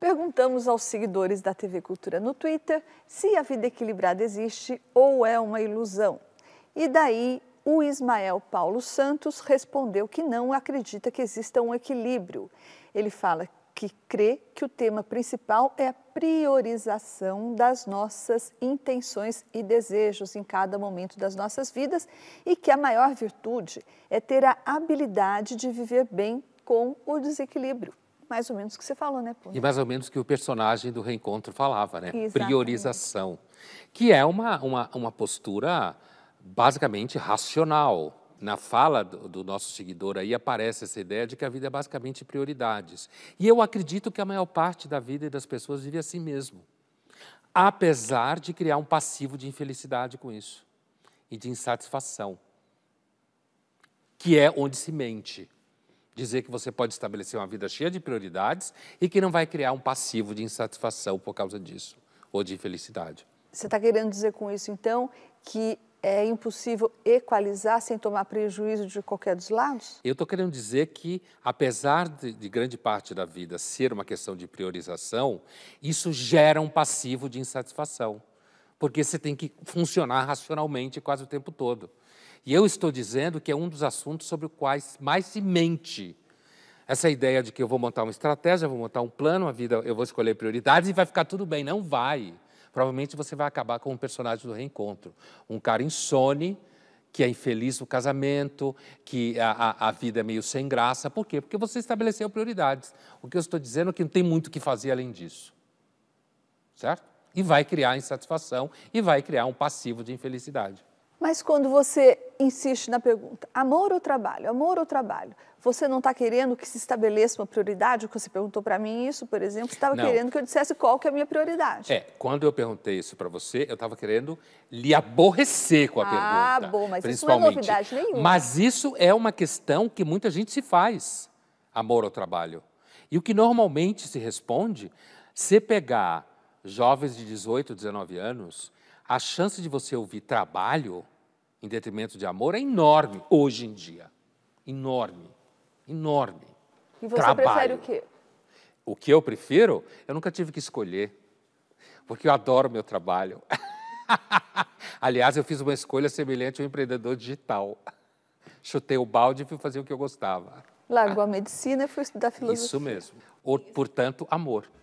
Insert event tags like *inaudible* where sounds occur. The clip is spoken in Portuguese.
Perguntamos aos seguidores da TV Cultura no Twitter se a vida equilibrada existe ou é uma ilusão. E daí o Ismael Paulo Santos respondeu que não acredita que exista um equilíbrio. Ele fala que crê que o tema principal é a priorização das nossas intenções e desejos em cada momento das nossas vidas e que a maior virtude é ter a habilidade de viver bem com o desequilíbrio mais ou menos o que você falou, né, Pô? E mais ou menos o que o personagem do reencontro falava, né? Exatamente. Priorização, que é uma, uma, uma postura basicamente racional. Na fala do, do nosso seguidor aí aparece essa ideia de que a vida é basicamente prioridades. E eu acredito que a maior parte da vida e das pessoas vive assim mesmo. Apesar de criar um passivo de infelicidade com isso e de insatisfação, que é onde se mente, dizer que você pode estabelecer uma vida cheia de prioridades e que não vai criar um passivo de insatisfação por causa disso, ou de infelicidade. Você está querendo dizer com isso, então, que é impossível equalizar sem tomar prejuízo de qualquer dos lados? Eu estou querendo dizer que, apesar de, de, grande parte da vida ser uma questão de priorização, isso gera um passivo de insatisfação, porque você tem que funcionar racionalmente quase o tempo todo. E eu estou dizendo que é um dos assuntos sobre os quais mais se mente. Essa ideia de que eu vou montar uma estratégia, vou montar um plano, a vida, eu vou escolher prioridades e vai ficar tudo bem. Não vai. Provavelmente você vai acabar com um personagem do reencontro. Um cara insone, que é infeliz no casamento, que a, a, vida é meio sem graça. Por quê? Porque você estabeleceu prioridades. O que eu estou dizendo é que não tem muito o que fazer além disso. Certo? E vai criar insatisfação e vai criar um passivo de infelicidade. Mas quando você insiste na pergunta: amor ou trabalho? Amor ou trabalho? Você não está querendo que se estabeleça uma prioridade? que você perguntou para mim isso, por exemplo, você estava querendo que eu dissesse qual que é a minha prioridade. É, quando eu perguntei isso para você, eu estava querendo lhe aborrecer com a ah, pergunta. Ah, bom, mas isso não é novidade nenhuma. Mas isso é uma questão que muita gente se faz, amor ou trabalho. E o que normalmente se responde, se pegar jovens de 18, 19 anos, a chance de você ouvir trabalho em detrimento de amor é enorme hoje em dia. Enorme. Enorme. E você Trabalho. prefere o quê? O que eu prefiro? Eu nunca tive que escolher, porque eu adoro meu trabalho. *laughs* Aliás, eu fiz uma escolha semelhante ao empreendedor digital. Chutei o balde e fui fazer o que eu gostava. Largou a medicina e fui estudar filosofia. Isso mesmo. Ou, portanto, amor.